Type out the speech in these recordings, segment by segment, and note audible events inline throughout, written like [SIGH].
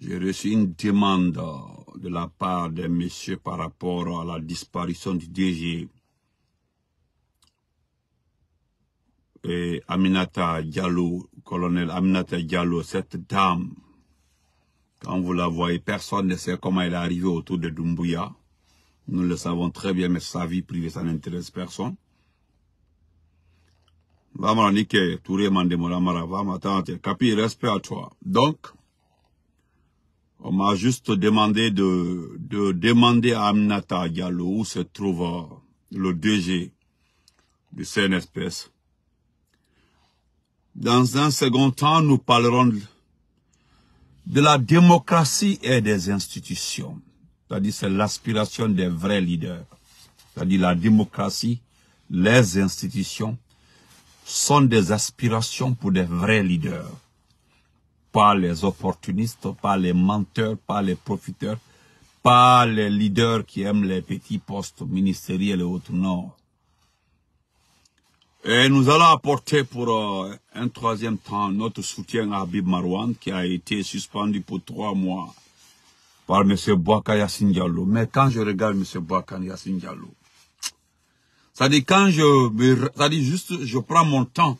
J'ai reçu une demande de la part des messieurs par rapport à la disparition du DG. Et Aminata Diallo, colonel Aminata Diallo, cette dame, quand vous la voyez, personne ne sait comment elle est arrivée autour de Dumbuya. Nous le savons très bien, mais sa vie privée, ça n'intéresse personne. Vamara Nike, Touré Mandemora Mara, Vamara Capi, respect à toi. Donc, on m'a juste demandé de, demander à Amnata Diallo où se trouve euh, le DG du CNSPS. Dans un second temps, nous parlerons de la démocratie et des institutions. C'est-à-dire, c'est l'aspiration des vrais leaders. C'est-à-dire, la démocratie, les institutions sont des aspirations pour des vrais leaders pas les opportunistes, pas les menteurs, pas les profiteurs, pas les leaders qui aiment les petits postes ministériels et autres, non. Et nous allons apporter pour euh, un troisième temps notre soutien à Habib Marwan qui a été suspendu pour trois mois par M. Bouaka Yassine Diallo. Mais quand je regarde M. Bouaka Yassine Diallo, ça dit quand je, juste, je prends mon temps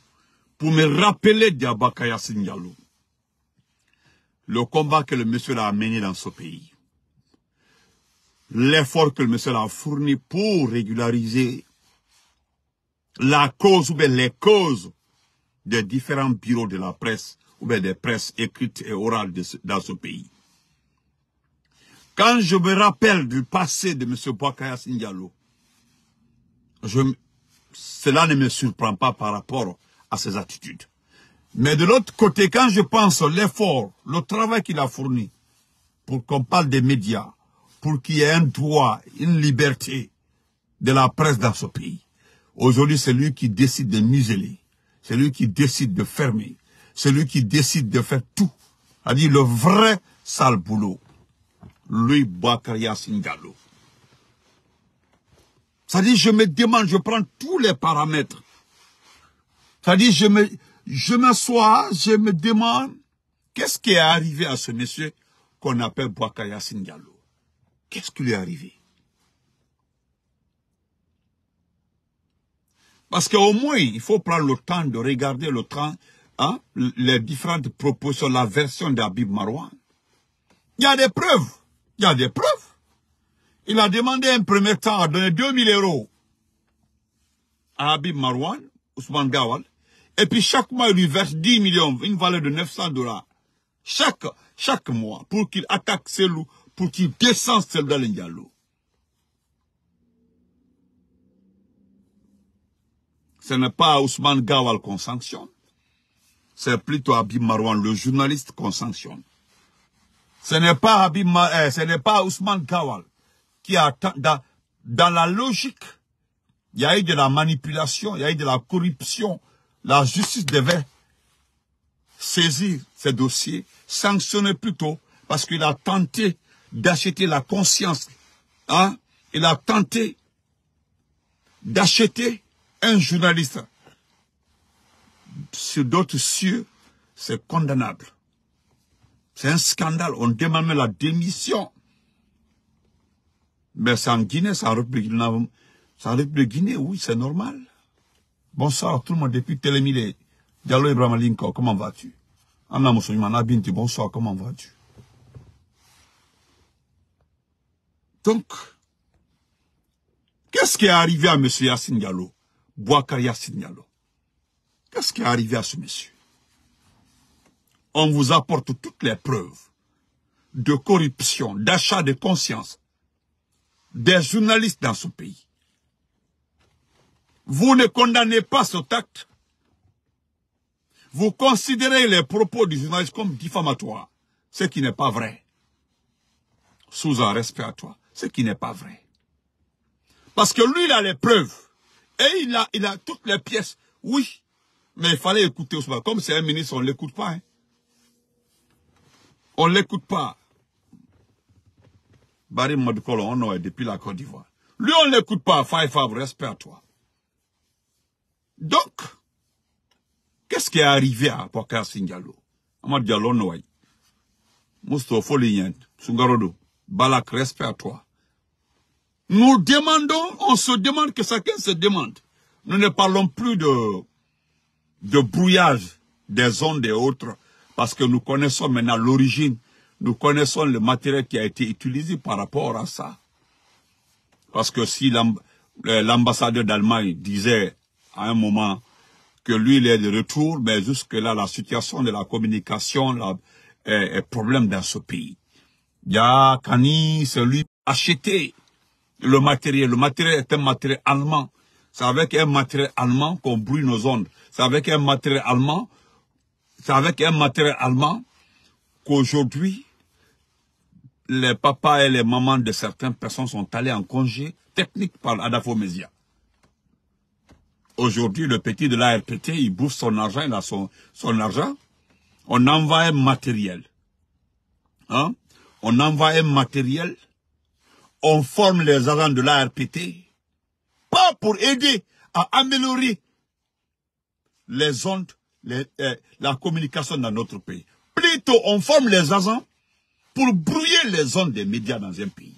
pour me rappeler d'Abaka Yassine Diallo le combat que le monsieur a mené dans ce pays, l'effort que le monsieur a fourni pour régulariser la cause ou bien les causes des différents bureaux de la presse ou bien des presses écrites et orales dans ce pays. Quand je me rappelle du passé de Monsieur Boakaya Sindialo, cela ne me surprend pas par rapport à ses attitudes. Mais de l'autre côté, quand je pense l'effort, le travail qu'il a fourni pour qu'on parle des médias, pour qu'il y ait un droit, une liberté de la presse dans ce pays, aujourd'hui c'est lui qui décide de museler, c'est lui qui décide de fermer, c'est lui qui décide de faire tout, C'est-à-dire le vrai sale boulot, lui Bakaria Singalo. Ça dit, je me demande, je prends tous les paramètres. Ça dit, je me, je m'assois, je me demande, qu'est-ce qui est arrivé à ce monsieur qu'on appelle Bouakaya Singalo. Qu'est-ce qui lui est arrivé Parce qu'au moins, il faut prendre le temps de regarder le temps, hein, les différentes propositions, la version d'Abib marwan. Il y a des preuves. Il y a des preuves. Il a demandé un premier temps à donner 2000 euros à Abib Marwan, Ousmane Gawal, et puis chaque mois, il lui verse 10 millions, une valeur de 900 dollars. Chaque, chaque mois, pour qu'il attaque ses loups, pour qu'il descende ses loups Ce n'est pas Ousmane Gawal qu'on sanctionne. C'est plutôt Abim Marwan, le journaliste, qu'on sanctionne. Ce n'est pas Abim eh, ce n'est pas Ousmane Gawal qui a, dans, dans la logique, il y a eu de la manipulation, il y a eu de la corruption, la justice devait saisir ces dossiers, sanctionner plutôt, parce qu'il a tenté d'acheter la conscience. Hein, il a tenté d'acheter un journaliste. Sur d'autres cieux, c'est condamnable. C'est un scandale. On demande même la démission. Mais c'est en Guinée, c'est en de Guinée, oui, c'est normal. Bonsoir tout le monde depuis Télémilé. Diallo Ibrahim Linko, comment vas-tu Anna Binti, bonsoir, comment vas-tu Donc, qu'est-ce qui est arrivé à M. Yassine Diallo Boakar Yassine Diallo. Qu'est-ce qui est arrivé à ce monsieur On vous apporte toutes les preuves de corruption, d'achat de conscience des journalistes dans ce pays. Vous ne condamnez pas ce tact. Vous considérez les propos du journaliste comme diffamatoires, ce qui n'est pas vrai. Sous un respect à toi, ce qui n'est pas vrai. Parce que lui, il a les preuves. Et il a, il a toutes les pièces. Oui, mais il fallait écouter Ousmane. Comme c'est un ministre, on ne l'écoute pas. Hein. On ne l'écoute pas. Barry Madukolo, on est depuis la Côte d'Ivoire. Lui, on ne l'écoute pas. Faye respect à toi. Donc, qu'est-ce qui est arrivé à Pokar Singalo? Diallo Nous demandons, on se demande que chacun se demande. Nous ne parlons plus de, de brouillage des uns des autres parce que nous connaissons maintenant l'origine, nous connaissons le matériel qui a été utilisé par rapport à ça. Parce que si euh, l'ambassadeur d'Allemagne disait à un moment que lui, il est de retour, mais jusque-là, la situation de la communication là, est, problème dans ce pays. Il y a Kani, c'est lui acheté le matériel. Le matériel est un matériel allemand. C'est avec un matériel allemand qu'on brûle nos ondes. C'est avec un matériel allemand, c'est avec un matériel allemand qu'aujourd'hui, les papas et les mamans de certaines personnes sont allés en congé technique par Adafo Aujourd'hui, le petit de l'ARPT, il bouffe son argent, il a son, son argent. On envoie un matériel. Hein? On envoie un matériel. On forme les agents de l'ARPT, Pas pour aider à améliorer les ondes, euh, la communication dans notre pays. Plutôt, on forme les agents pour brouiller les ondes des médias dans un pays.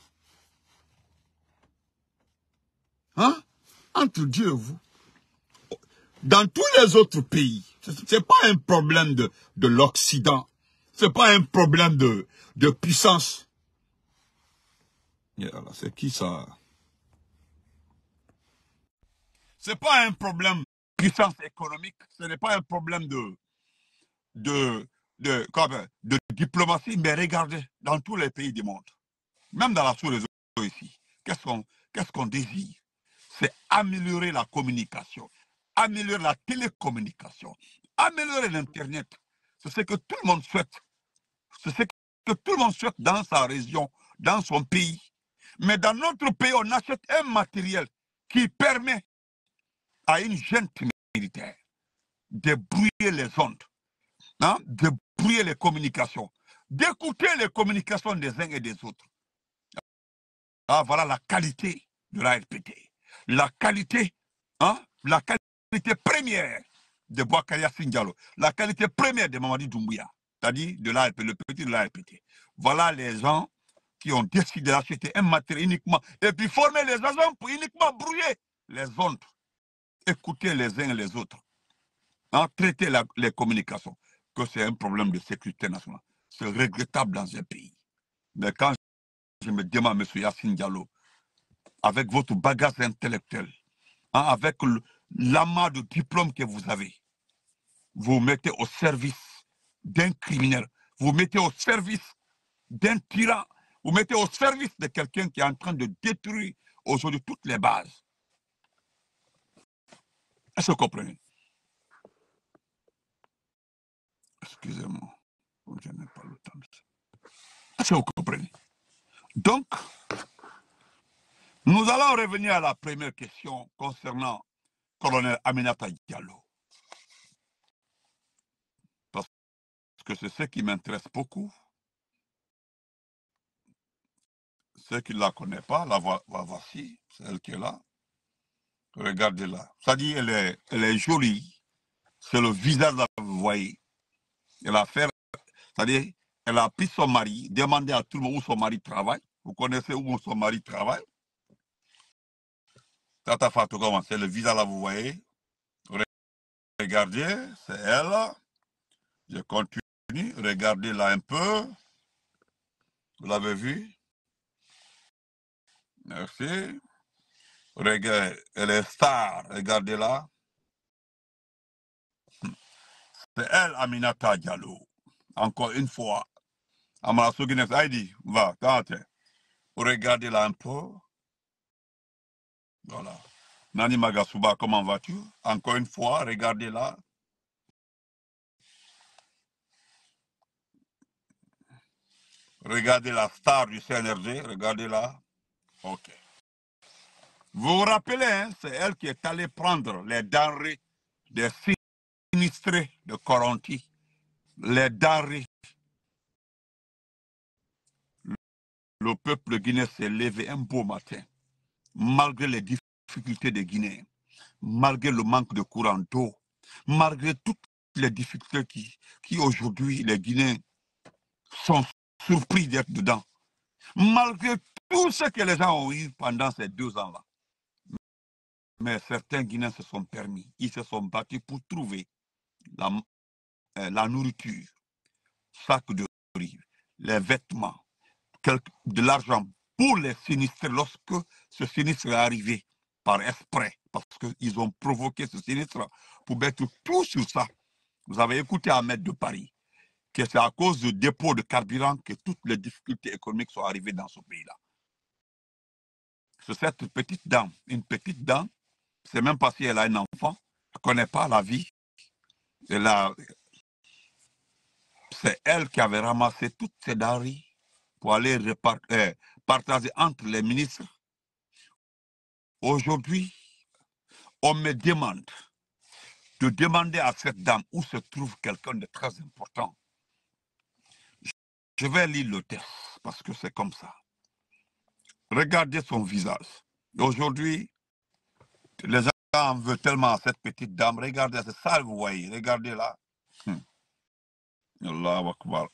Hein? Entre Dieu et vous. Dans tous les autres pays, ce n'est pas un problème de, l'Occident. Ce n'est pas un problème de, puissance. C'est qui ça C'est pas un problème de puissance économique. Ce n'est pas un problème de, de, diplomatie. Mais regardez, dans tous les pays du monde, même dans la sous-région ici, qu'est-ce qu'on désire C'est améliorer la communication améliorer la télécommunication, améliorer l'Internet. C'est ce que tout le monde souhaite. C'est ce que tout le monde souhaite dans sa région, dans son pays. Mais dans notre pays, on achète un matériel qui permet à une jeune militaire de brouiller les ondes, hein, de brouiller les communications, d'écouter les communications des uns et des autres. Ah, voilà la qualité de la RPT. La qualité, hein, la qualité qualité première de Boakaya Diallo, la qualité première de Mamadi Doumbouya, c'est-à-dire de l'ARP, le petit de l'ARPT. Voilà les gens qui ont décidé d'acheter un matériel uniquement et puis former les agents pour uniquement brouiller les autres. Écouter les uns et les autres. traiter les communications, que c'est un problème de sécurité nationale. C'est regrettable dans un pays. Mais quand je me demande, M. Yassine Diallo, avec votre bagage intellectuel, hein, avec le, l'amas de diplôme que vous avez, vous mettez au service d'un criminel, vous mettez au service d'un tyran, vous mettez au service de quelqu'un qui est en train de détruire aujourd'hui toutes les bases. Est-ce que vous comprenez Excusez-moi, je n'ai pas le temps. Est-ce que vous comprenez Donc, nous allons revenir à la première question concernant colonel Aminata Diallo. Parce que c'est ce qui m'intéresse beaucoup. Ceux qui ne la connaissent pas, la, voici, celle qui est là. Regardez-la. Ça dit, elle est, elle est jolie. C'est le visage, que vous voyez. Elle a fait, cest à elle a pris son mari, demandé à tout le monde où son mari travaille. Vous connaissez où son mari travaille Tata comment c'est le visa là, vous voyez. Regardez, c'est elle. Je continue. Regardez là un peu. Vous l'avez vu? Merci. Regardez, elle est star. Regardez là. C'est elle, Aminata Diallo. Encore une fois. Amara Sougines Heidi, va, Regardez là un peu. Voilà. Nani Magasuba, comment vas-tu Encore une fois, regardez la Regardez la star du CNRG, regardez la OK. Vous vous rappelez, hein, c'est elle qui est allée prendre les denrées des sinistrés de Coranti, Les denrées. Le peuple guinéen s'est levé un beau matin malgré les difficultés des Guinéens, malgré le manque de courant d'eau, malgré toutes les difficultés qui, aujourd'hui les Guinéens sont surpris d'être dedans, malgré tout ce que les gens ont eu pendant ces deux ans-là. Mais certains Guinéens se sont permis, ils se sont battus pour trouver la, euh, nourriture, sac de riz, les vêtements, de l'argent pour les sinistres lorsque ce sinistre est arrivé par esprit, parce qu'ils ont provoqué ce sinistre pour mettre tout sur ça. Vous avez écouté Ahmed de Paris, que c'est à cause du dépôt de carburant que toutes les difficultés économiques sont arrivées dans ce pays-là. C'est cette petite dame, une petite dame, c'est même pas si elle a un enfant, elle ne connaît pas la vie. C'est elle qui avait ramassé toutes ses denrées pour aller répartir, euh, partagé entre les ministres. Aujourd'hui, on me demande de demander à cette dame où se trouve quelqu'un de très important. Je vais lire le texte parce que c'est comme ça. Regardez son visage. Aujourd'hui, les gens veulent tellement cette petite dame. Regardez, c'est ça que vous voyez. Regardez hum. là. Akbar.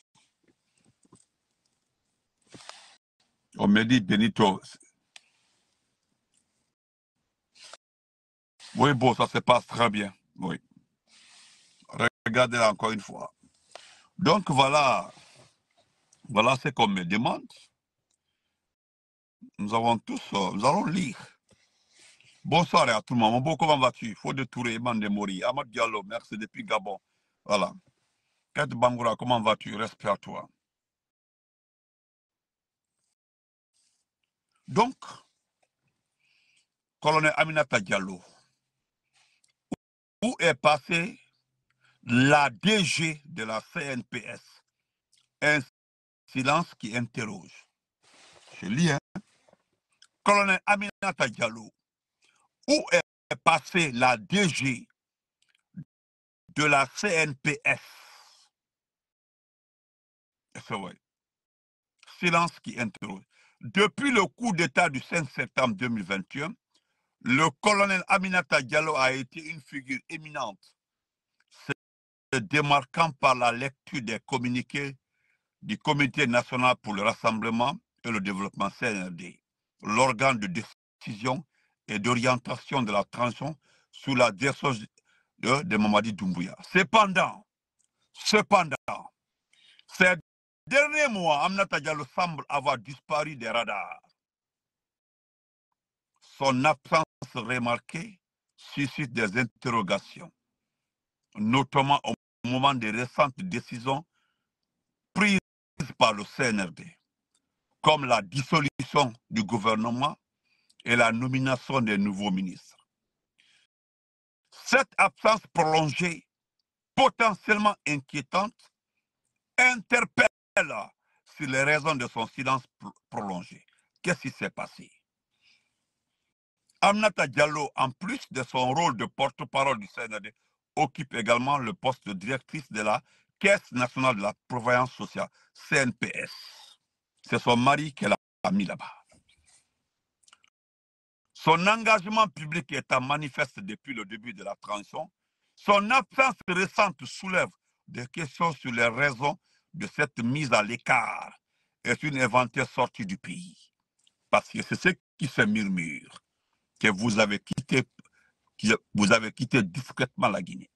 On me dit Benito. Oui, bon, ça se passe très bien. Oui. Regardez encore une fois. Donc voilà, voilà ce qu'on me demande. Nous avons tous, euh, nous allons lire. Bonsoir à tout le monde. Bon, comment vas-tu faut Fode Touré, Mori. Amad Diallo, merci depuis Gabon. Voilà. Kate Bangoura, comment vas-tu Respire à toi. Donc, colonel Aminata Diallo, où est passée la DG de la CNPS Un silence qui interroge. Je lis, hein? Colonel Aminata Diallo, où est passée la DG de la CNPS C'est vrai. Silence qui interroge. Depuis le coup d'État du 5 septembre 2021, le colonel Aminata Diallo a été une figure éminente, se démarquant par la lecture des communiqués du Comité national pour le rassemblement et le développement CNRD, l'organe de décision et d'orientation de la transition sous la direction de, Mamadi Doumbouya. Cependant, cependant, cette Dernier mois, Amnata semble avoir disparu des radars. Son absence remarquée suscite des interrogations, notamment au moment des récentes décisions prises par le CNRD, comme la dissolution du gouvernement et la nomination des nouveaux ministres. Cette absence prolongée, potentiellement inquiétante, interpelle sur les raisons de son silence prolongé. Qu'est-ce qui s'est passé Amnata Diallo, en plus de son rôle de porte-parole du CND, occupe également le poste de directrice de la Caisse nationale de la prévoyance sociale, CNPS. C'est son mari qu'elle a mis là-bas. Son engagement public est un manifeste depuis le début de la transition. Son absence récente soulève des questions sur les raisons de cette mise à l'écart est une inventaire sortie du pays. Parce que c'est ce qui se murmure, que vous avez quitté, vous avez quitté discrètement la Guinée.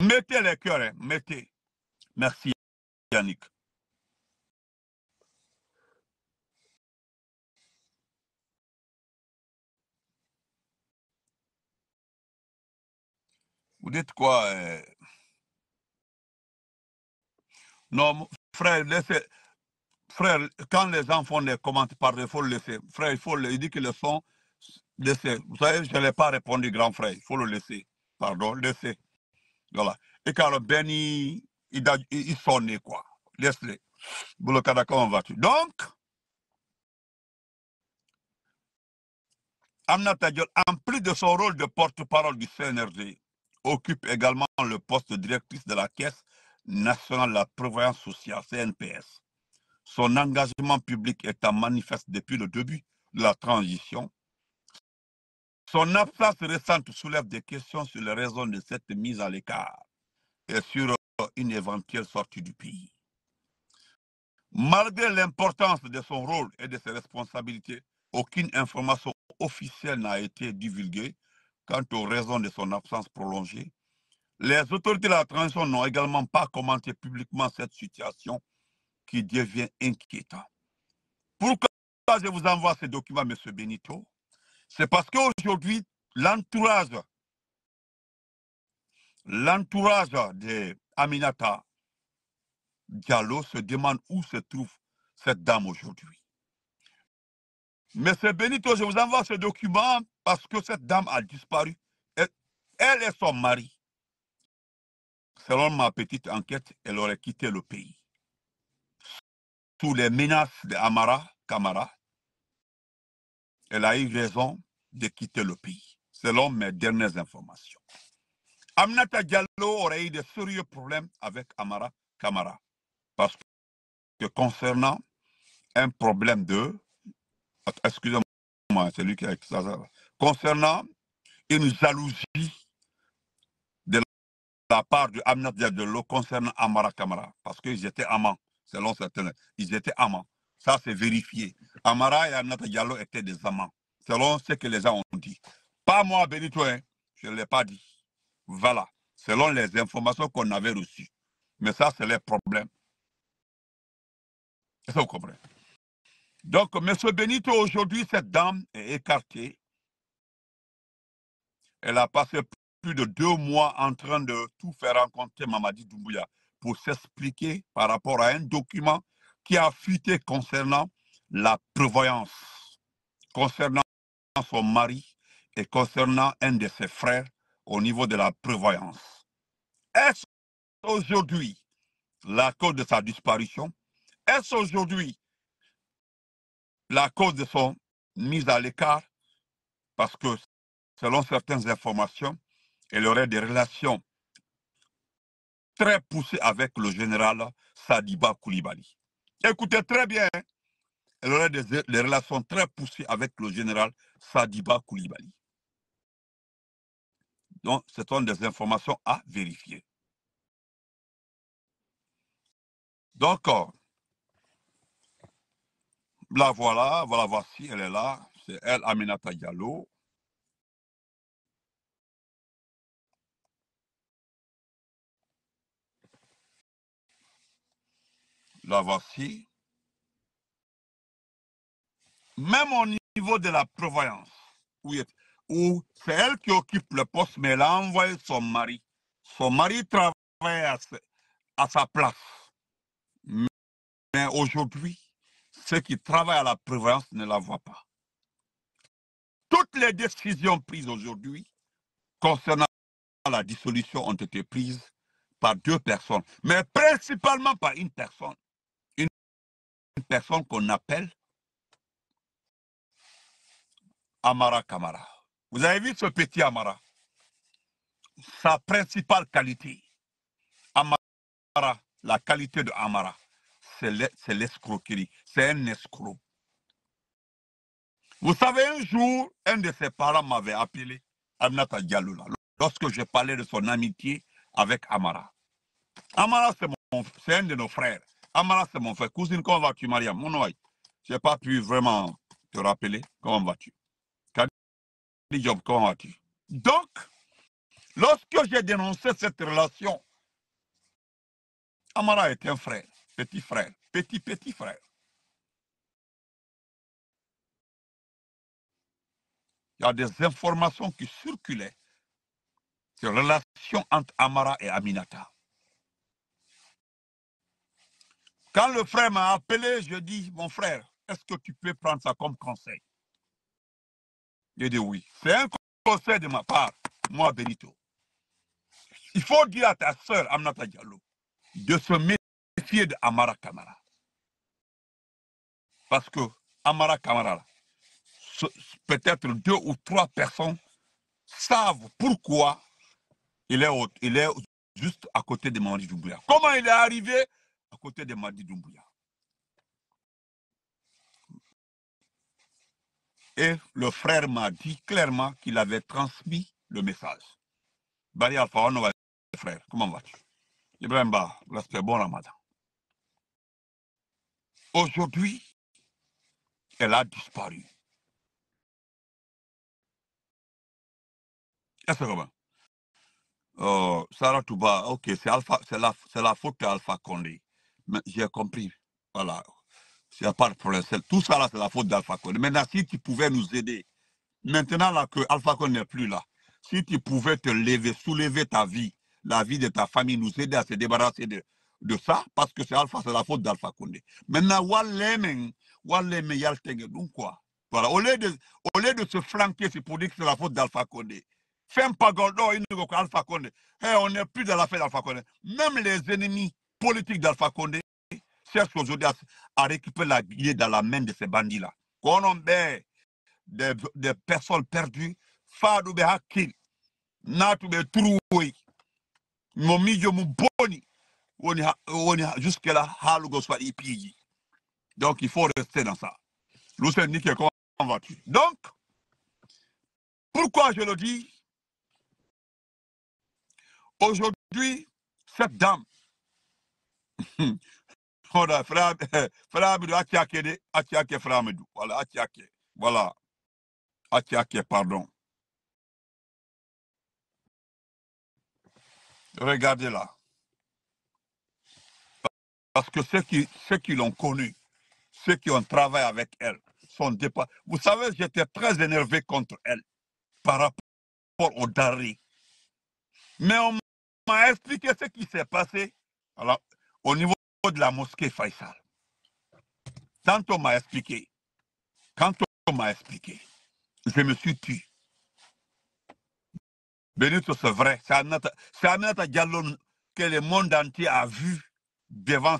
Mettez les cœurs, hein, mettez. Merci Yannick. Vous dites quoi euh, non, frère, laissez. Frère, quand les enfants font commentent commentaires par il faut le laisser. Frère, il faut le, il dit qu'ils le sont, laissez. Vous savez, je n'ai pas répondu, grand frère, il faut le laisser. Pardon, laissez. Voilà. Et quand le béni, il, sont il quoi. Laisse-le. Boulokada, comment vas-tu? Donc, Amnat Tadjol, en plus de son rôle de porte-parole du CNRG, occupe également le poste de directrice de la Caisse national de la prévoyance sociale, CNPS. Son engagement public est en manifeste depuis le début de la transition, son absence récente soulève des questions sur les raisons de cette mise à l'écart et sur euh, une éventuelle sortie du pays. Malgré l'importance de son rôle et de ses responsabilités, aucune information officielle n'a été divulguée quant aux raisons de son absence prolongée les autorités de la transition n'ont également pas commenté publiquement cette situation qui devient inquiétante. Pourquoi je vous envoie ce document, M. Benito C'est parce qu'aujourd'hui, l'entourage, l'entourage Aminata Diallo se demande où se trouve cette dame aujourd'hui. Monsieur Benito, je vous envoie ce document parce que cette dame a disparu. Elle, elle et son mari. Selon ma petite enquête, elle aurait quitté le pays. Sous les menaces de Amara Kamara, elle a eu raison de quitter le pays, selon mes dernières informations. Amnata Diallo aurait eu de sérieux problèmes avec Amara Kamara, parce que concernant un problème de... Excusez-moi, c'est lui qui a... Concernant une jalousie la part de l'eau concernant Amara Kamara, parce qu'ils étaient amants, selon certains. Ils étaient amants. Ça, c'est vérifié. Amara et Amnat Diallo étaient des amants, selon ce que les gens ont dit. Pas moi, Benito, hein. je ne l'ai pas dit. Voilà, selon les informations qu'on avait reçues. Mais ça, c'est le problème. Donc, monsieur Benito, aujourd'hui, cette dame est écartée. Elle a passé plus de deux mois en train de tout faire rencontrer Mamadi Doumbouya pour s'expliquer par rapport à un document qui a fuité concernant la prévoyance, concernant son mari et concernant un de ses frères au niveau de la prévoyance. Est-ce aujourd'hui la cause de sa disparition Est-ce aujourd'hui la cause de son mise à l'écart Parce que selon certaines informations, elle aurait des relations très poussées avec le général Sadiba Koulibaly. Écoutez très bien, hein. elle aurait des, relations très poussées avec le général Sadiba Koulibaly. Donc, c'est sont des informations à vérifier. Donc, la voilà, voilà, voici, elle est là. C'est elle, Aminata Diallo. la voici. Même au niveau de la prévoyance, où, c'est elle qui occupe le poste, mais elle a envoyé son mari. Son mari travaille à, sa place. mais aujourd'hui, ceux qui travaillent à la prévoyance ne la voient pas. Toutes les décisions prises aujourd'hui concernant la dissolution ont été prises par deux personnes, mais principalement par une personne une personne qu'on appelle Amara Kamara. Vous avez vu ce petit Amara Sa principale qualité, Amara, la qualité de Amara, c'est l'escroquerie. C'est un escroc. Vous savez, un jour, un de ses parents m'avait appelé, Amnata Diallo, lorsque je parlais de son amitié avec Amara. Amara, c'est un de nos frères. Amara, c'est mon frère. Cousine, comment vas-tu, Maria, Mon oeil. Je n'ai pas pu vraiment te rappeler. Comment vas-tu Donc, lorsque j'ai dénoncé cette relation, Amara est un frère, petit frère, petit, petit frère. Il y a des informations qui circulaient sur la relation entre Amara et Aminata. Quand le frère m'a appelé, je dis, mon frère, est-ce que tu peux prendre ça comme conseil Il dit oui. C'est un conseil de ma part, moi, Benito. Il faut dire à ta soeur, Amnata Diallo, de se méfier de Amara Kamara. Parce que Amara Kamara, peut-être deux ou trois personnes savent pourquoi il est, juste à côté de Mandy Doumbouya. Comment il est arrivé à côté de Madi Doumbouya. Et le frère m'a dit clairement qu'il avait transmis le message. Bari Alpha on va frère, comment vas-tu Ibrahim Ba, respect, bon ramadan. Aujourd'hui, elle a disparu. Est-ce que euh, Sarah Touba, ok, c'est la, la faute d'Alpha Condé j'ai compris. Voilà. c'est à part pas de Tout ça, là, c'est la faute d'Alpha Condé. Maintenant, si tu pouvais nous aider, maintenant, là, que Alpha Condé n'est plus là, si tu pouvais te lever, soulever ta vie, la vie de ta famille, nous aider à se débarrasser de, de ça, parce que c'est Alpha, c'est la faute d'Alpha Condé. Maintenant, donc quoi Voilà. Au lieu, de, au lieu de se flanquer, c'est pour dire que c'est la faute d'Alpha Condé. Femme Pagodo, Alpha Condé. Eh, on n'est plus dans l'affaire d'Alpha Condé. Même les ennemis politique d'Alpha Condé cherche aujourd'hui à, récupérer la guillée dans la main de ces bandits-là. Qu'on des, des personnes perdues, Fadou Hakil, Natou Trououi, Momijo Mouboni, jusque-là, Halugo soit épillé. Donc, il faut rester dans ça. Lucien Nique, comment vas-tu? Donc, pourquoi je le dis Aujourd'hui, cette dame, [LAUGHS] [LAUGHS] voilà voilà Atiake. voilà pardon regardez là parce que ceux qui ceux qui l'ont connu ceux qui ont travaillé avec elle sont dépassés vous savez j'étais très énervé contre elle par rapport au Dari mais on m'a expliqué ce qui s'est passé alors au niveau de la mosquée Faisal. Quand on m'a expliqué, quand on m'a expliqué, je me suis tué. Benito, c'est vrai, c'est autre dialogue que le monde entier a vu devant,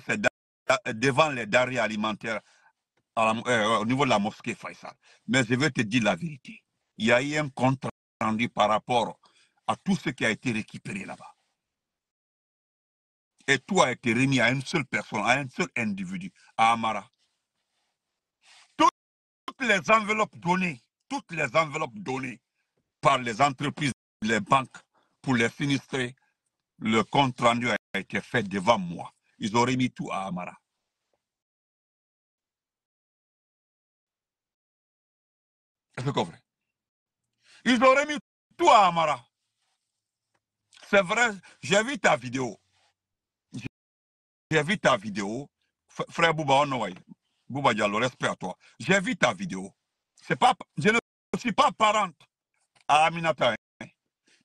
devant les darés alimentaires euh, au niveau de la mosquée Faisal. Mais je vais te dire la vérité. Il y a eu un contrat rendu par rapport à tout ce qui a été récupéré là-bas. Et tout a été remis à une seule personne, à un seul individu, à Amara. Toutes les enveloppes données, toutes les enveloppes données par les entreprises, les banques, pour les sinistrer, le compte rendu a été fait devant moi. Ils ont remis tout à Amara. Est-ce vrai? Ils ont remis tout à Amara. C'est vrai, j'ai vu ta vidéo. J'ai vu ta vidéo. Frère Bouba Onoy, Bouba Diallo, respect à toi. J'ai vu ta vidéo. C'est pas, je ne suis pas parente à Aminata, hein.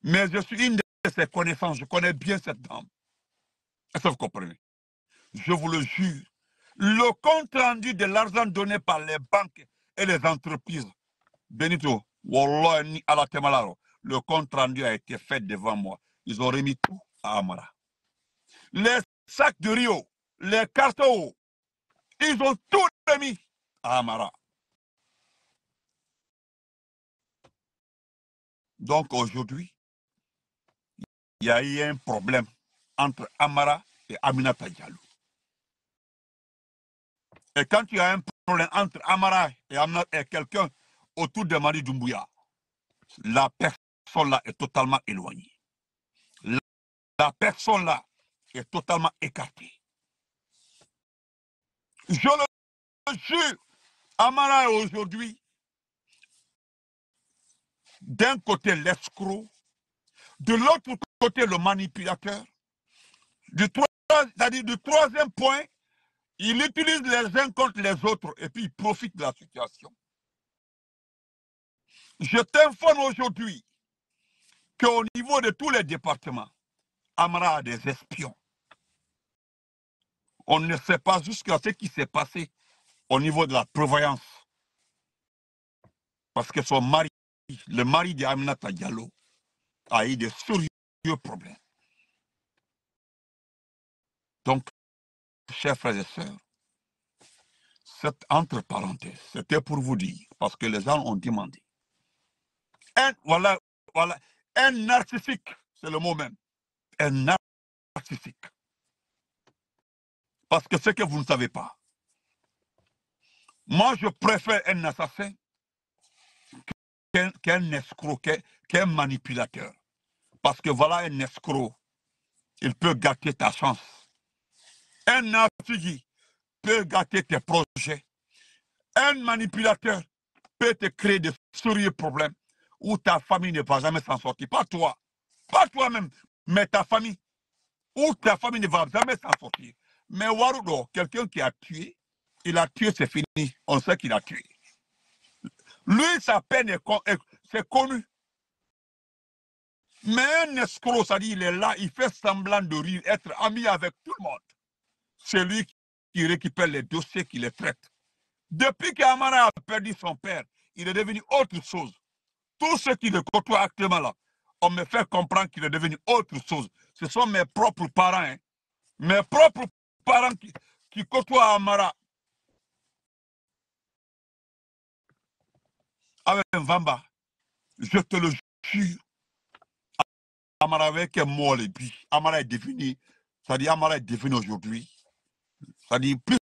mais je suis une de ses connaissances. Je connais bien cette dame. Est-ce que vous comprenez Je vous le jure. Le compte rendu de l'argent donné par les banques et les entreprises, Benito, le compte rendu a été fait devant moi. Ils ont remis tout à Amara. Les Sac de Rio, les cartons, ils ont tout remis à Amara. Donc aujourd'hui, il y a eu un problème entre Amara et Aminata Diallo. Et quand il y a un problème entre Amara et, et quelqu'un autour de Marie Doumbouya, la personne-là est totalement éloignée. la personne-là est totalement écarté. Je le jure, à est aujourd'hui d'un côté l'escroc, de l'autre côté le manipulateur, du, c'est-à-dire du troisième point, il utilise les uns contre les autres et puis il profite de la situation. Je t'informe aujourd'hui qu'au niveau de tous les départements, Amra a des espions. On ne sait pas jusqu'à ce qui s'est passé au niveau de la prévoyance. Parce que son mari, le mari d'Aminata Diallo, a eu des sérieux problèmes. Donc, chers frères et sœurs, cette entre parenthèses, c'était pour vous dire, parce que les gens ont demandé. Un, voilà, voilà, un narcissique, c'est le mot même, un narcissique. Parce que ce que vous ne savez pas, moi je préfère un assassin qu'un escroc, qu'un manipulateur. Parce que voilà un escroc, il peut gâter ta chance. Un narcissique peut gâter tes projets. Un manipulateur peut te créer de sérieux problèmes où ta famille ne va jamais s'en sortir. Pas toi. Pas toi-même. Mais ta famille, ou ta famille ne va jamais s'en sortir. Mais Warudo, quelqu'un qui a tué, il a tué, c'est fini. On sait qu'il a tué. Lui, sa peine est, connu. Mais un escroc, cest il est là, il fait semblant de rire, être ami avec tout le monde. C'est lui qui récupère les dossiers, qui les traite. Depuis qu'Amara a perdu son père, il est devenu autre chose. Tout ce qui le côtoient actuellement là, on me fait comprendre qu'il est devenu autre chose. Ce sont mes propres parents. Hein. Mes propres parents qui, qui côtoient Amara. Avec Vamba, je te le jure, Amara avec un et puis Amara est devenu. ça dit Amara est devenu aujourd'hui. Ça dit plus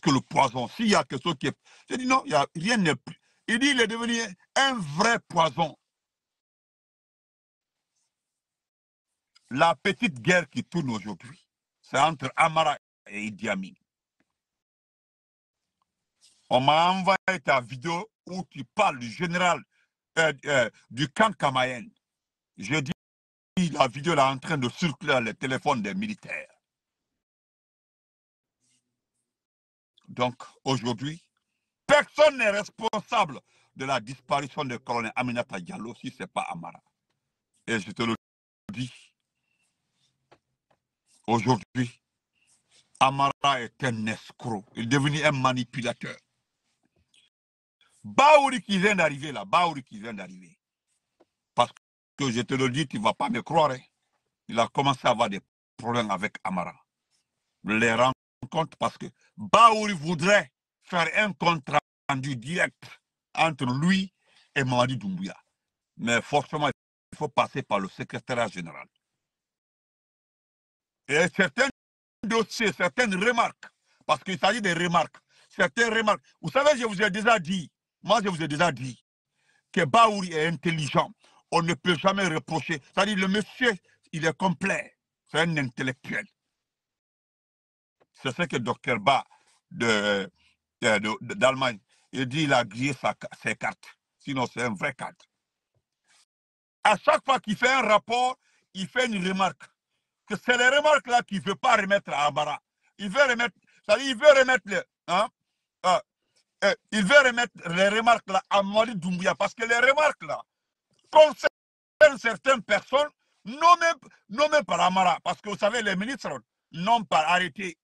que le poison. S'il y a quelque chose qui est... non, il y a rien Il dit il est devenu un vrai poison. La petite guerre qui tourne aujourd'hui, c'est entre Amara et Idi Amin. On m'a envoyé ta vidéo où tu parles du général euh, euh, du camp Kamayen. Je dis, la vidéo est en train de circuler les téléphones des militaires. Donc, aujourd'hui, personne n'est responsable de la disparition de colonel Aminata Diallo si ce n'est pas Amara. Et je te le dis, Aujourd'hui, Amara est un escroc. Il est devenu un manipulateur. Baouri qui vient d'arriver là, Baouri qui vient d'arriver. Parce que je te le dis, tu ne vas pas me croire. Hein. Il a commencé à avoir des problèmes avec Amara. Les compte parce que Baouri voudrait faire un contrat rendu direct entre lui et Mamadi Doumbouya. Mais forcément, il faut passer par le Secrétaire général. Et certains dossiers, certaines remarques, parce qu'il s'agit des remarques, certaines remarques. Vous savez, je vous ai déjà dit, moi je vous ai déjà dit, que Baouri est intelligent. On ne peut jamais reprocher. C'est-à-dire, le monsieur, il est complet. C'est un intellectuel. C'est ce que docteur Ba d'Allemagne, il dit il a grillé sa, ses cartes. Sinon, c'est un vrai cadre. À chaque fois qu'il fait un rapport, il fait une remarque c'est les remarques là qu'il ne veut pas remettre à Amara. Il veut remettre, ça veut, il veut remettre les, hein, il veut remettre les remarques là à Mali Doumbia parce que les remarques là concernent certaines personnes nommées, nommées par Amara. Parce que vous savez, les ministres n'ont pas arrêté.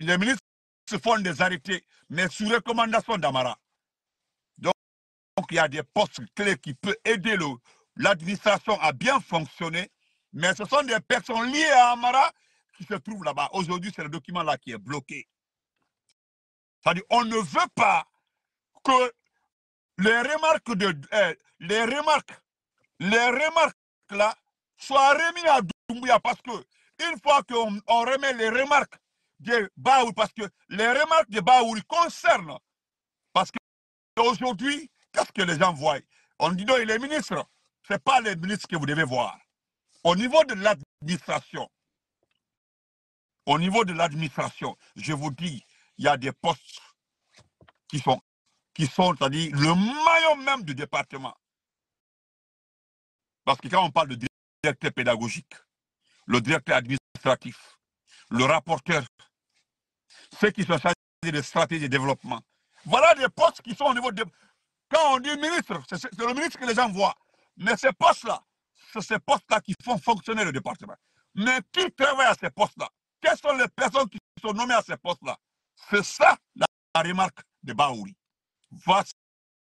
Les ministres se font des arrêtés, mais sous recommandation d'Amara. Donc, donc, il y a des postes clés qui peuvent aider l'administration à bien fonctionner mais ce sont des personnes liées à Amara qui se trouvent là-bas. Aujourd'hui, c'est le document-là qui est bloqué. C'est-à-dire, on ne veut pas que les remarques, de, eh, les remarques, les remarques là soient remises à Doumbouya parce que une fois qu'on remet les remarques de Baoul, parce que les remarques de Baoul concernent, parce qu'aujourd'hui, qu'est-ce que les gens voient On dit non, il est ministre. Ce n'est pas les ministres que vous devez voir. Au niveau de l'administration, au niveau de l'administration, je vous dis, il y a des postes qui sont, qui sont c'est-à-dire le maillon même du département. Parce que quand on parle de directeur pédagogique, le directeur administratif, le rapporteur, ceux qui sont chargés de stratégie de développement, voilà des postes qui sont au niveau de... Quand on dit ministre, c'est le ministre que les gens voient. Mais ces postes-là, ces postes-là qui font fonctionner le département. Mais qui travaille à ces postes-là Quelles sont les personnes qui sont nommées à ces postes-là C'est ça la, remarque de Baouri. Voici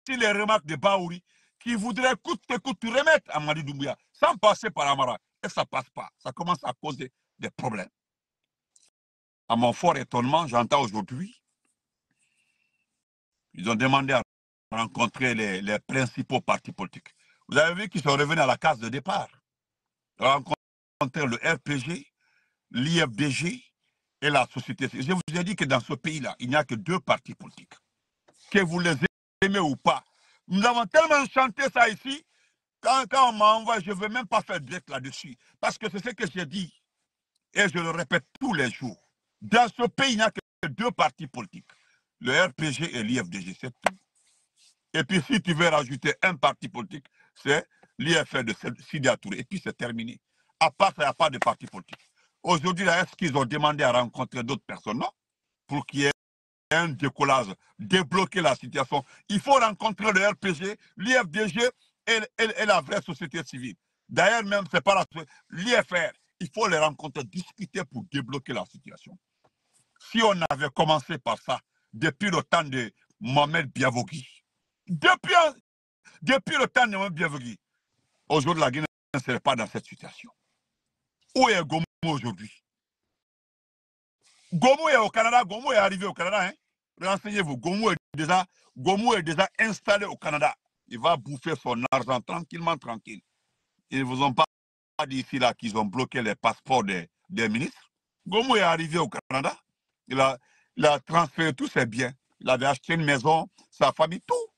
les remarques de Baouri qui voudraient coûte que coûte remettre à Mali Doumbouya sans passer par Amara. Et ça ne passe pas. Ça commence à causer des problèmes. À mon fort étonnement, j'entends aujourd'hui, ils ont demandé à rencontrer les principaux partis politiques. Vous avez vu qu'ils sont revenus à la case de départ. Rencontrer le RPG, l'IFDG et la société. Je vous ai dit que dans ce pays-là, il n'y a que deux partis politiques. Que vous les aimez ou pas. Nous avons tellement chanté ça ici, quand, on m'envoie, je ne veux même pas faire direct là-dessus. Parce que c'est ce que j'ai dit. Et je le répète tous les jours. Dans ce pays, il n'y a que deux partis politiques. Le RPG et l'IFDG, c'est tout. Et puis si tu veux rajouter un parti politique, c'est l'IFR de Sidia Et puis c'est terminé. À part ça, il n'y a pas de parti politique. Aujourd'hui, est-ce qu'ils ont demandé à rencontrer d'autres personnes Non. Pour qu'il y ait un décollage, débloquer la situation. Il faut rencontrer le RPG, l'IFDG et, et, la vraie société civile. D'ailleurs, même, c'est pas la. L'IFR, il faut les rencontrer, discuter pour débloquer la situation. Si on avait commencé par ça depuis le temps de Mohamed Biavogui, depuis depuis le temps de bienvenu. Aujourd'hui, la Guinée ne serait pas dans cette situation. Où est Gomo aujourd'hui Gomo est au Canada, Gomo est arrivé au Canada. Hein. Renseignez-vous, Gomu est, déjà, est déjà installé au Canada. Il va bouffer son argent tranquillement, tranquille. Ils ne vous ont pas dit ici là qu'ils ont bloqué les passeports des, ministres. Gomo est arrivé au Canada. Il a, il a transféré tous ses biens. Il avait acheté une maison, sa famille, tout.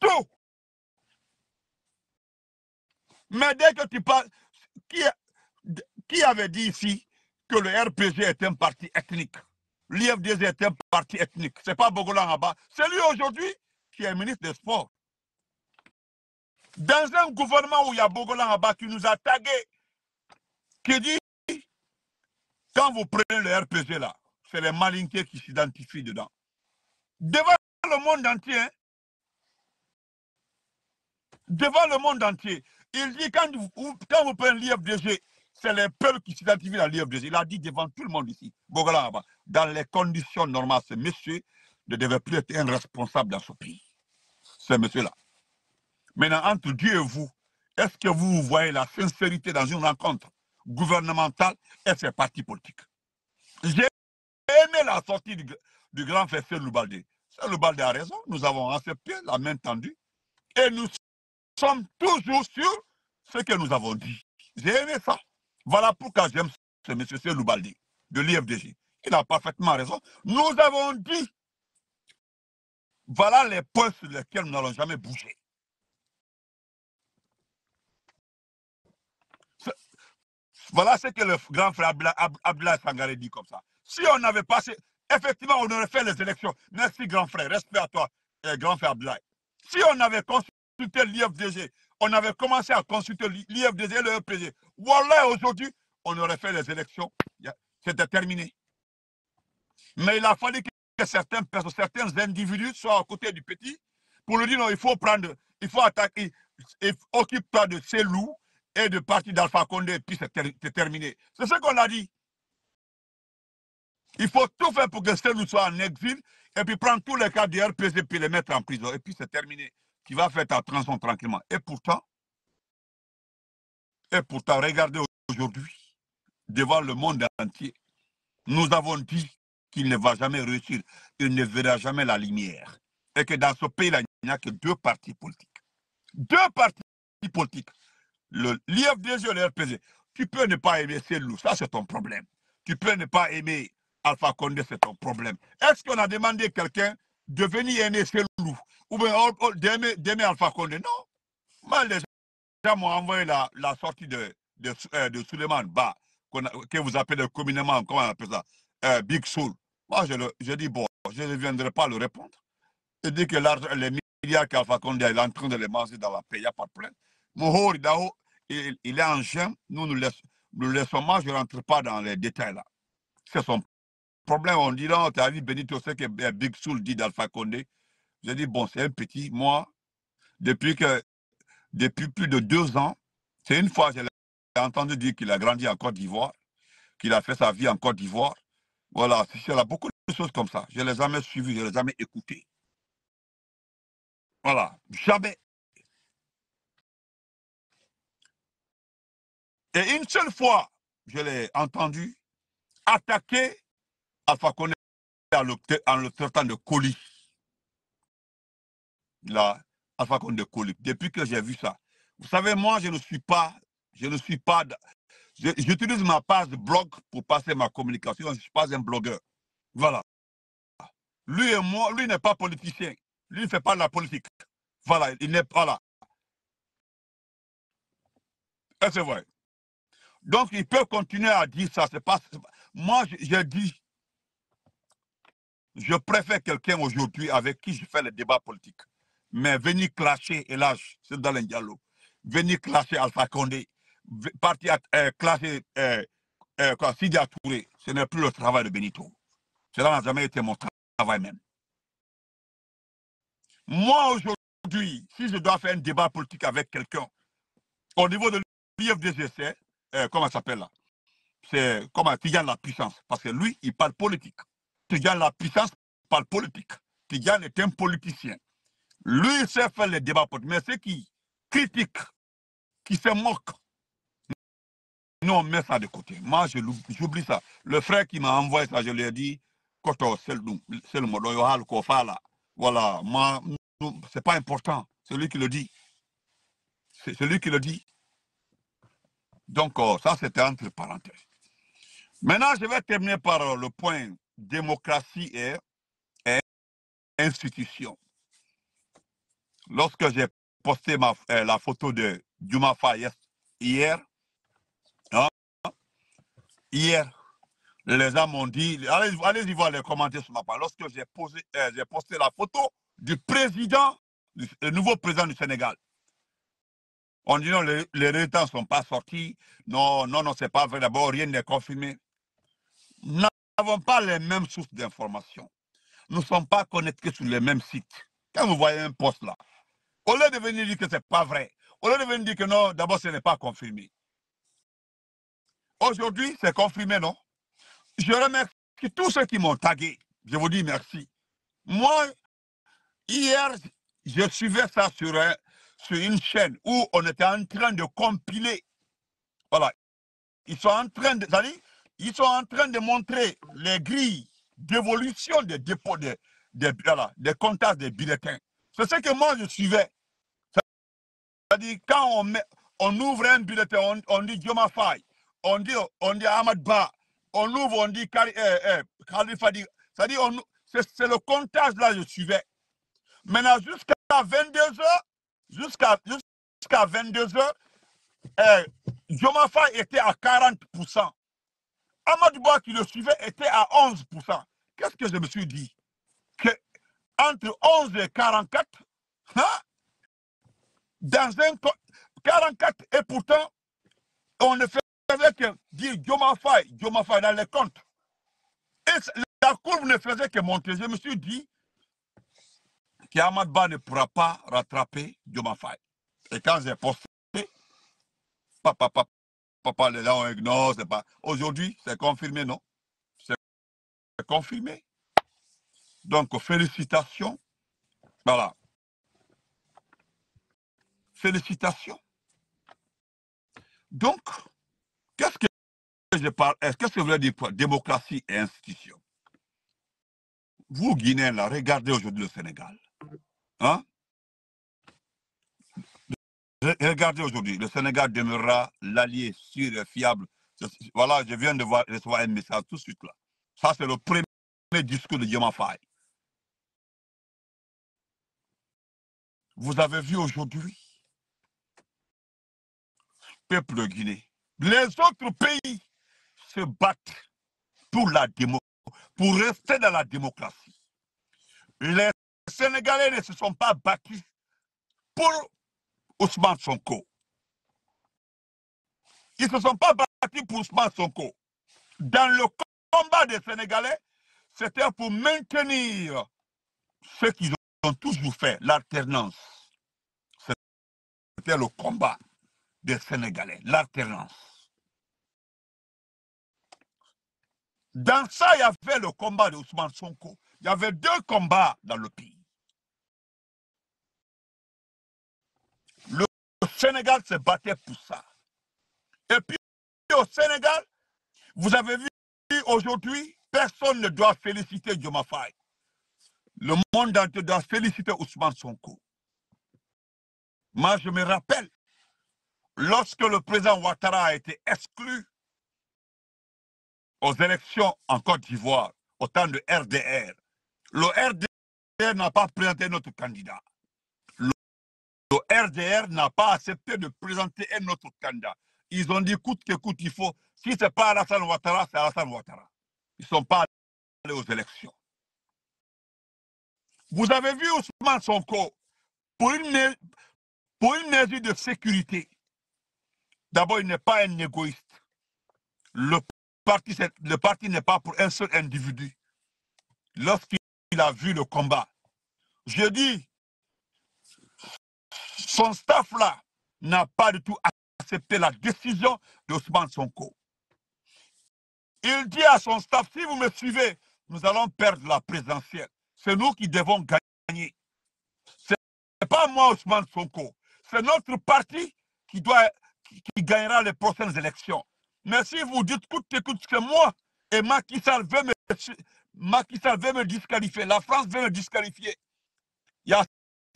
Tout. Mais dès que tu parles, qui, avait dit ici que le RPG est un parti ethnique L'IFDZ est un parti ethnique. Ce n'est pas Bogolan Abba. C'est lui aujourd'hui qui est ministre des Sports. Dans un gouvernement où il y a Bogolan Abba qui nous a tagués, qui dit quand vous prenez le RPG là, c'est les malinqués qui s'identifient dedans. Devant le monde entier, hein, devant le monde entier, il dit quand vous, quand vous prenez l'IFDG, c'est les peuples qui s'identifient à l'IFDG. Il a dit devant tout le monde ici, dans les conditions normales, ce monsieur ne devait plus être un responsable dans ce pays. Ce monsieur-là. Maintenant, entre Dieu et vous, est-ce que vous voyez la sincérité dans une rencontre gouvernementale et ses partis politiques J'ai aimé la sortie du, grand fesseur Loubalde. Loubalde a raison, nous avons accepté la main tendue et nous sommes toujours sur ce que nous avons dit. J'ai aimé ça. Voilà pourquoi j'aime ce monsieur Loubaldi de l'IFDG. Il a parfaitement raison. Nous avons dit, voilà les points sur lesquels nous n'allons jamais bouger. Voilà ce que le grand frère Abdullah Sangaré dit comme ça. Si on avait passé, effectivement, on aurait fait les élections. Merci, grand frère. Respect à toi, euh, grand frère Abdullah. Si on avait construit l'IFDG, on avait commencé à consulter l'IFDG et le EPG. Voilà, aujourd'hui, on aurait fait les élections. C'était terminé. Mais il a fallu que certains personnes, certains individus soient à côté du petit pour lui dire non, il faut prendre, il faut attaquer, occupe pas de ces loups et de partir d'Alpha Condé, puis c'est terminé. C'est ce qu'on a dit. Il faut tout faire pour que ces loups soient en exil et puis prendre tous les cas du RPG puis les mettre en prison. Et puis c'est terminé. Tu vas faire ta transition tranquillement. Et pourtant, et pourtant, regardez aujourd'hui, devant le monde entier, nous avons dit qu'il ne va jamais réussir, il ne verra jamais la lumière. Et que dans ce pays-là, il n'y a que deux partis politiques. Deux partis politiques. L'IFDG et le RPG. Tu peux ne pas aimer Célou, ça c'est ton problème. Tu peux ne pas aimer Alpha Condé, c'est ton problème. Est-ce qu'on a demandé quelqu'un devenir un échelou, ou bien oh, oh, d'aimer Alpha Condé. Non. Moi, les gens m'ont envoyé la, la, sortie de, de, euh, de Suleiman Ba, que vous appelez communément, comment on appelle ça, euh, Big Soul. Moi, je, le, je dis, bon, je ne viendrai pas le répondre. Je dis que les milliards qu'Alpha Condé est en train de les manger dans la paix, il n'y a pas de plainte. il, il, est en gêne. nous, nous laissons, nous laissons manger, je ne rentre pas dans les détails là. C'est problème, on dit non, tu as vu Benito que eh, Big Soul dit d'Alpha Condé. J'ai dit, bon, c'est un petit. Moi, depuis que depuis plus de deux ans, c'est une fois j'ai entendu dire qu'il a grandi en Côte d'Ivoire, qu'il a fait sa vie en Côte d'Ivoire. Voilà, c'est y a beaucoup de choses comme ça. Je ne l'ai jamais suivi, je ne l'ai jamais écouté. Voilà, jamais. Et une seule fois, je l'ai entendu attaquer Alpha Condé en le traitant de colis. Là, Alpha Condé colis. Depuis que j'ai vu ça. Vous savez, moi, je ne suis pas, je ne suis pas, j'utilise ma page de blog pour passer ma communication. Je ne suis pas un blogueur. Voilà. Lui et moi, lui n'est pas politicien. Lui ne fait pas de la politique. Voilà, il n'est pas là. Et c'est vrai. Donc, il peut continuer à dire ça. moi, j'ai dit, je préfère quelqu'un aujourd'hui avec qui je fais le débat politique. Mais venir clasher là, c'est dans dialogue, Venir clasher Alpha Condé, partir euh, clasher euh, euh, ce n'est plus le travail de Benito. Cela n'a jamais été mon travail même. Moi, aujourd'hui, si je dois faire un débat politique avec quelqu'un, au niveau de l'UFDGC, euh, comment ça s'appelle là C'est comment gagne la puissance, parce que lui, il parle politique gagnes la puissance par politique. Tu est un politicien. Lui, sait faire les débats politiques. Mais ceux qui critiquent, qui se moquent, nous, on met ça de côté. Moi, j'oublie ça. Le frère qui m'a envoyé ça, je lui ai dit, c'est le mot Voilà, moi, c'est pas important. C'est lui qui le dit. C'est celui qui le dit. Donc, oh, ça, c'était entre parenthèses. Maintenant, je vais terminer par euh, le point démocratie et institution. Lorsque j'ai posté ma, euh, la photo de Duma Fayez hier, hein, hier, les gens m'ont dit, allez, y voir les commentaires sur ma page. Lorsque j'ai euh, posté la photo du président, le nouveau président du Sénégal, on dit non, les, résultats ne sont pas sortis. Non, non, non, c'est pas vrai. D'abord, rien n'est confirmé. Non n'avons pas les mêmes sources d'informations. Nous ne sommes pas connectés sur les mêmes sites. Quand vous voyez un poste là, au lieu de venir dire que ce n'est pas vrai, au lieu de venir dire que non, d'abord ce n'est pas confirmé. Aujourd'hui, c'est confirmé, non Je remercie tous ceux qui m'ont tagué. Je vous dis merci. Moi, hier, je suivais ça sur, sur une chaîne où on était en train de compiler. Voilà. Ils sont en train de. Ils sont en train de montrer les grilles d'évolution des dépôts des, des, voilà, des comptages des bulletins. C'est ce que moi je suivais. C'est-à-dire quand on, on ouvre un bulletin, on, on dit Dioma on dit, on dit Ahmad Ba, on ouvre, on dit Khalifa eh, eh, C'est-à-dire c'est le comptage là que je suivais. Maintenant, jusqu'à 22h, jusqu'à jusqu'à 22h, eh, était à 40% qui le suivait était à 11%. Qu'est-ce que je me suis dit que Entre 11 et 44, hein, dans un 44, et pourtant, on ne faisait que dire joma dans les comptes. Et la courbe ne faisait que monter. Je me suis dit Ba ne pourra pas rattraper faye Et quand j'ai posté, papa, papa, Papa, les gens ignorent, c'est pas. Aujourd'hui, c'est confirmé, non C'est confirmé. Donc, félicitations. Voilà. Félicitations. Donc, qu'est-ce que je parle Qu'est-ce que je voulez dire pour démocratie et institution Vous, Guinéens, là, regardez aujourd'hui le Sénégal. Hein Regardez aujourd'hui, le Sénégal demeurera l'allié sûr et fiable. Voilà, je viens de recevoir un message tout de suite là. Ça, c'est le premier discours de Yama Faye. Vous avez vu aujourd'hui, peuple de Guinée, les autres pays se battent pour la démocratie, pour rester dans la démocratie. Les Sénégalais ne se sont pas battus pour Ousmane Sonko. Ils ne se sont pas battus pour Ousmane Sonko. Dans le combat des Sénégalais, c'était pour maintenir ce qu'ils ont toujours fait, l'alternance. C'était le combat des Sénégalais, l'alternance. Dans ça, il y avait le combat de Ousmane Sonko. Il y avait deux combats dans le pays. Sénégal se battait pour ça. Et puis au Sénégal, vous avez vu aujourd'hui, personne ne doit féliciter Dioma Le monde entier doit féliciter Ousmane Sonko. Moi, je me rappelle, lorsque le président Ouattara a été exclu aux élections en Côte d'Ivoire, au temps de RDR, le RDR n'a pas présenté notre candidat. Le RDR n'a pas accepté de présenter un autre candidat. Ils ont dit coûte que coûte, il faut. Si ce n'est pas Alassane Ouattara, c'est Alassane Ouattara. Ils ne sont pas allés aux élections. Vous avez vu Ousmane Sonko, pour une, pour une mesure de sécurité, d'abord, il n'est pas un égoïste. Le parti, le parti n'est pas pour un seul individu. Lorsqu'il a vu le combat, je dis, son staff-là n'a pas du tout accepté la décision d'Ousmane Sonko. Il dit à son staff, si vous me suivez, nous allons perdre la présidentielle. C'est nous qui devons gagner. Ce n'est pas moi, Ousmane Sonko. C'est notre parti qui, doit, qui, gagnera les prochaines élections. Mais si vous dites écoute, écoute, c'est moi et Macky Sall veut me, Macky Sall veut me disqualifier, la France veut me disqualifier, il y a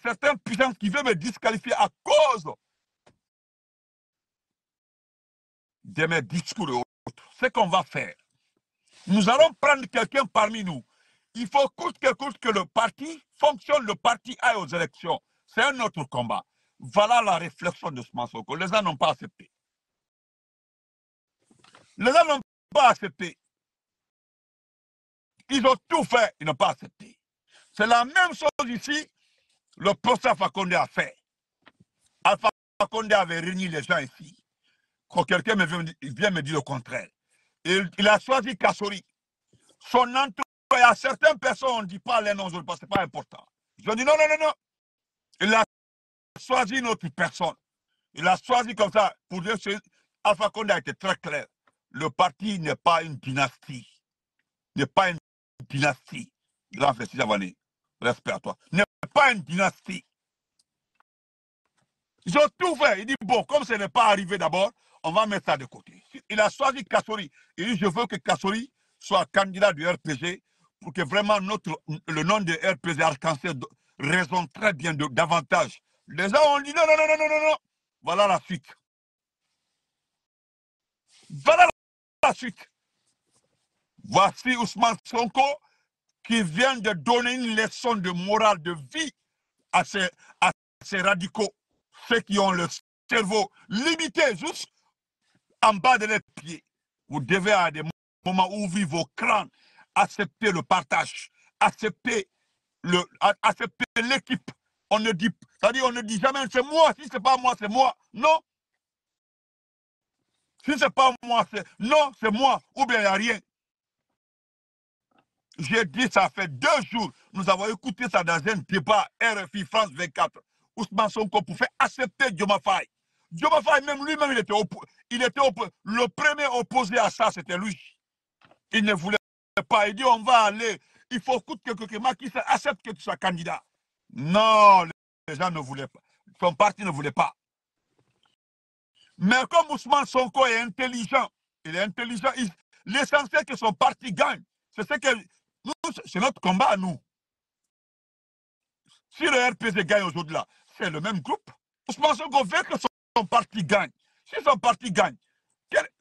certaines puissances qui veut me disqualifier à cause de mes discours et autres. Ce qu'on va faire, nous allons prendre quelqu'un parmi nous. Il faut que le parti fonctionne, le parti aille aux élections. C'est un autre combat. Voilà la réflexion de ce mensonge. Les gens n'ont pas accepté. Les gens n'ont pas accepté. Ils ont tout fait, ils n'ont pas accepté. C'est la même chose ici le procès Alpha Condé a fait. Alpha Condé avait réuni les gens ici. Quand quelqu'un vient me dire le contraire. Il, a choisi Kassori. Son entourage, à certaines personnes, on ne dit pas les noms, parce que ce n'est pas important. Je dis non, non, non, non. Il a choisi une autre personne. Il a choisi comme ça. Pour Alpha Condé a été très clair. Le parti n'est pas une dynastie. N'est pas une dynastie. Grand a fait Respect à toi pas une dynastie. Ils ont tout fait. Il dit, bon, comme ce n'est pas arrivé d'abord, on va mettre ça de côté. Il a choisi Kassori. Il dit, je veux que Kassori soit candidat du RPG pour que vraiment notre, le nom de RPG arc en très bien davantage. Les gens ont dit, non, non, non, non, non, non, Voilà la suite. Voilà la suite. Voici Ousmane Sonko qui vient de donner une leçon de morale de vie à ces, radicaux, ceux qui ont le cerveau limité juste en bas de leurs pieds. Vous devez à des moments ouvrir vos crânes, accepter le partage, accepter le, accepter l'équipe. On ne dit, on ne dit jamais c'est moi, si c'est pas moi, c'est moi. Non. Si c'est pas moi, c'est non, c'est moi, ou bien il n'y a rien. J'ai dit, ça fait deux jours, nous avons écouté ça dans un débat RFI France 24. Ousmane Sonko pouvait accepter Dioma Diomafaye, même lui-même, il était, il le premier opposé à ça, c'était lui. Il ne voulait pas. Il dit, on va aller, il faut que, quelqu'un accepte que tu sois candidat. Non, les gens ne voulaient pas. Son parti ne voulait pas. Mais comme Ousmane Sonko est intelligent, il est intelligent, l'essentiel que son parti gagne, c'est ce que c'est notre combat à nous. Si le RPC gagne aujourd'hui c'est le même groupe. pensons qu'on veut que son parti gagne. Si son parti gagne, c'est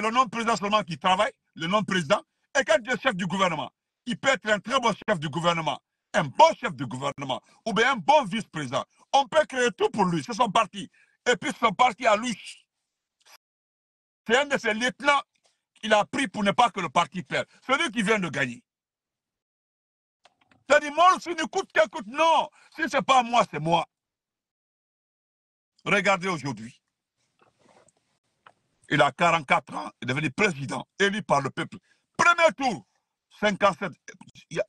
le non-président seulement qui travaille, le non-président. Et quand il est chef du gouvernement, il peut être un très bon chef du gouvernement, un bon chef du gouvernement, ou bien un bon vice-président. On peut créer tout pour lui, c'est son parti. Et puis son parti à lui, c'est un de ses lieutenants il a pris pour ne pas que le parti perde. Celui qui vient de gagner. cest dit, moi, si nous coûte que coûte, non. Si ce n'est pas moi, c'est moi. Regardez aujourd'hui. Il a 44 ans, il est devenu président, élu par le peuple. Premier tour, 57.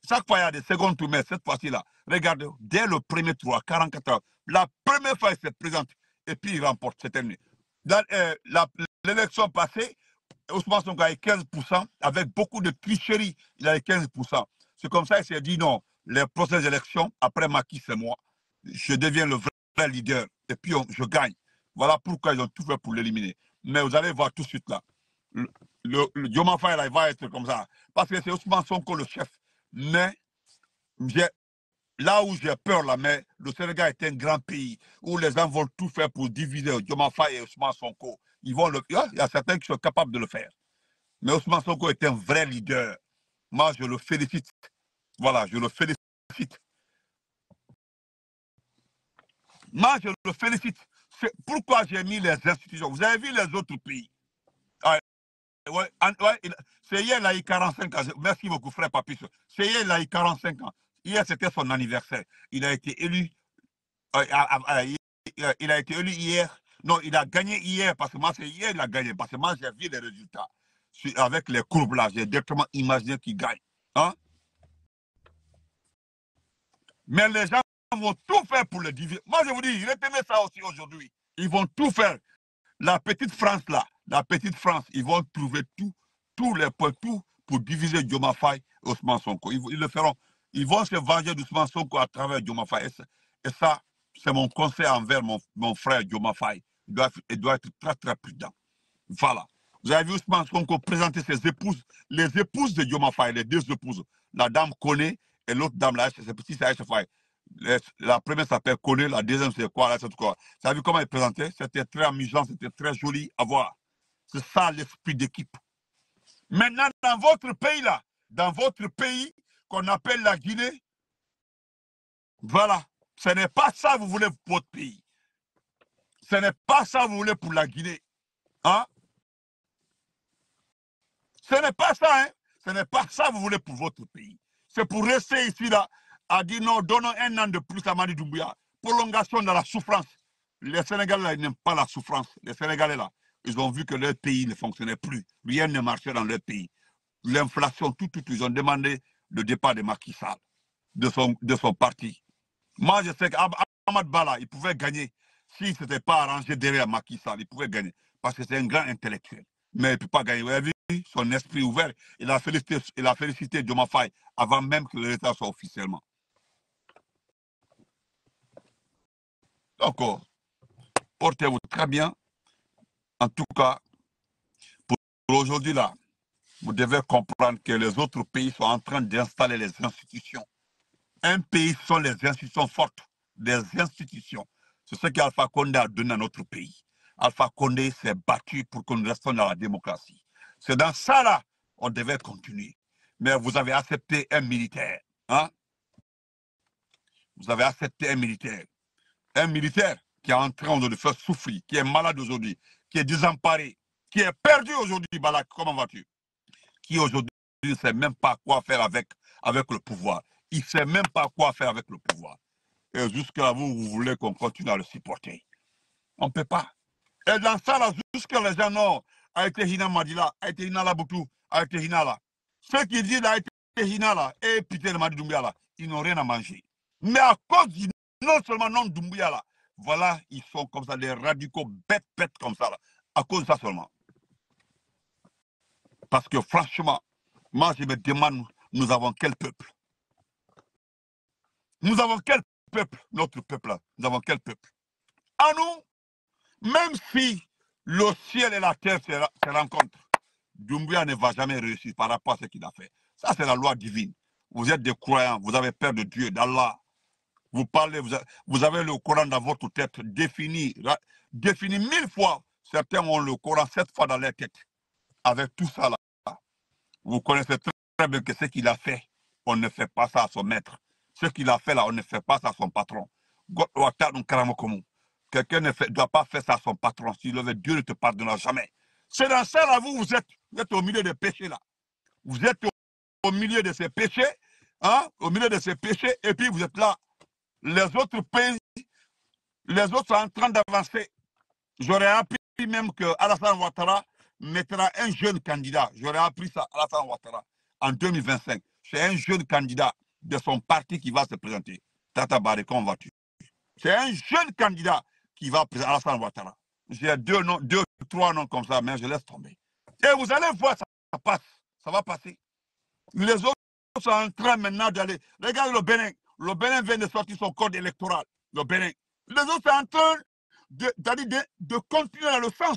Chaque fois, il y a des secondes tours, mais cette fois-ci-là, regardez, dès le premier tour, à 44 ans, la première fois, il se présente et puis il remporte cette année. Euh, l'élection passée, Ousmane Sonko avait 15%, avec beaucoup de tricherie, il avait 15%. C'est comme ça qu'il s'est dit non, les prochaines élections, après Macky, c'est moi. Je deviens le vrai leader et puis je gagne. Voilà pourquoi ils ont tout fait pour l'éliminer. Mais vous allez voir tout de suite là. Le, le, là, il va être comme ça. Parce que c'est Ousmane Sonko le chef. Mais là où j'ai peur, là, mais le Sénégal est un grand pays où les gens vont tout faire pour diviser Diomafa et Ousmane Sonko. Ah, il y a certains qui sont capables de le faire. Mais Ousmane Sonko est un vrai leader. Moi, je le félicite. Voilà, je le félicite. Moi, je le félicite. C'est pourquoi j'ai mis les institutions. Vous avez vu les autres pays. Ah, c'est hier, il a eu 45 ans. Merci beaucoup, frère Papis. C'est hier, il a eu 45 ans. Hier, c'était son anniversaire. Il a été élu. Euh, il a été élu hier non, il a gagné hier, parce que moi, c'est hier qu'il a gagné, parce que moi, j'ai vu les résultats. Avec les courbes là, j'ai directement imaginé qu'il gagne. Hein? Mais les gens vont tout faire pour le diviser. Moi, je vous dis, retenez ça aussi aujourd'hui. Ils vont tout faire. La petite France là, la petite France, ils vont trouver tout, tous les points, tout pour diviser Dioma Faye et Ousmane Sonko. Ils, le feront. Ils vont se venger d'Ousmane Sonko à travers Dioma Faye. et ça, c'est mon conseil envers mon, mon frère Dioma Faye. Il doit, doit être très, très prudent. Voilà. Vous avez vu qu'on Sonko présenter ses épouses, les épouses de Dioma Faye, les deux épouses. La dame connaît et l'autre dame, là, c'est petit, Aïcha Faye. La première s'appelle Koné, la deuxième c'est quoi, là, c'est Vous avez vu comment elle présentait C'était très amusant, c'était très joli à voir. C'est ça l'esprit d'équipe. Maintenant, dans votre pays, là, dans votre pays qu'on appelle la Guinée, voilà, ce n'est pas ça que vous voulez pour votre pays. Ce n'est pas ça que vous voulez pour la Guinée. Hein? Ce n'est pas ça, hein? Ce n'est pas ça que vous voulez pour votre pays. C'est pour rester ici, là, à dire non, donnons un an de plus à Mani Doumbouya. Prolongation de la souffrance. Les Sénégalais, n'aiment pas la souffrance. Les Sénégalais, là, ils ont vu que leur pays ne fonctionnait plus. Rien ne marchait dans leur pays. L'inflation, tout, tout, tout, ils ont demandé le départ de Macky de son, de son parti. Moi, je sais qu'Ahmad Bala, il pouvait gagner. S'il ne s'était pas arrangé derrière Macky Sall, il pouvait gagner. Parce que c'est un grand intellectuel. Mais il ne peut pas gagner. Vous avez vu son esprit ouvert. Il a félicité, il avant même que le résultat soit officiellement. Donc, Portez-vous très bien. En tout cas, pour aujourd'hui là, vous devez comprendre que les autres pays sont en train d'installer les institutions un pays sont les institutions fortes, des institutions. C'est ce qu'Alpha Condé a donné à notre pays. Alpha Condé s'est battu pour que nous restions dans la démocratie. C'est dans ça là on devait continuer. Mais vous avez accepté un militaire. Hein? Vous avez accepté un militaire. Un militaire qui est en train de faire souffrir, qui est malade aujourd'hui, qui est désemparé, qui est perdu aujourd'hui, Balak, comment vas-tu Qui aujourd'hui ne sait même pas quoi faire avec, avec le pouvoir. Il ne sait même pas quoi faire avec le pouvoir. Et jusqu'à vous, vous voulez qu'on continue à le supporter. On ne peut pas. Et dans ça, là, jusqu'à les gens, non, avec Hina Madila, avec les Hina Laboutou, avec les Hina là. Ceux qui disent avec les Hina là, et Peter Madi Doumbia là, ils n'ont rien à manger. Mais à cause du non seulement non Doumbia là, voilà, ils sont comme ça, des radicaux bêtes, bêtes comme ça là. À cause de ça seulement. Parce que franchement, moi je me demande, nous avons quel peuple nous avons quel peuple, notre peuple Nous avons quel peuple À nous, même si le ciel et la terre se, rencontrent, Dumbuya ne va jamais réussir par rapport à ce qu'il a fait. Ça, c'est la loi divine. Vous êtes des croyants, vous avez peur de Dieu, d'Allah. Vous parlez, vous avez, le Coran dans votre tête, défini, défini mille fois. Certains ont le Coran sept fois dans leur tête. Avec tout ça là, vous connaissez très bien que ce qu'il a fait, on ne fait pas ça à son maître. Ce qu'il a fait là, on ne fait pas ça à son patron. Quelqu'un ne doit pas faire ça à son patron. Si le Dieu ne te pardonnera jamais. C'est dans ça là, vous, vous êtes, au milieu des péchés là. Vous êtes au milieu de ces péchés, hein, au milieu de ces péchés, et puis vous êtes là. Les autres pays, les autres sont en train d'avancer. J'aurais appris même que Alassane Ouattara mettra un jeune candidat. J'aurais appris ça, Alassane Ouattara, en 2025. C'est un jeune candidat de son parti qui va se présenter. Tata Baré, va tuer. C'est un jeune candidat qui va présenter Alassane Ouattara. J'ai deux, deux, trois noms comme ça, mais je laisse tomber. Et vous allez voir, ça, ça passe. Ça va passer. Les autres sont en train maintenant d'aller. regarde le Bénin. Le Bénin vient de sortir son code électoral. Le Bénin. Les autres sont en train de, de, de, continuer dans le sens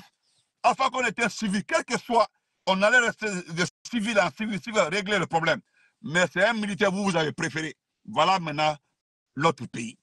afin qu'on ait un civil. Quel que soit, on allait rester de civil en civil, civil, régler le problème. Mais c'est un militaire, vous, vous avez préféré. Voilà maintenant l'autre pays.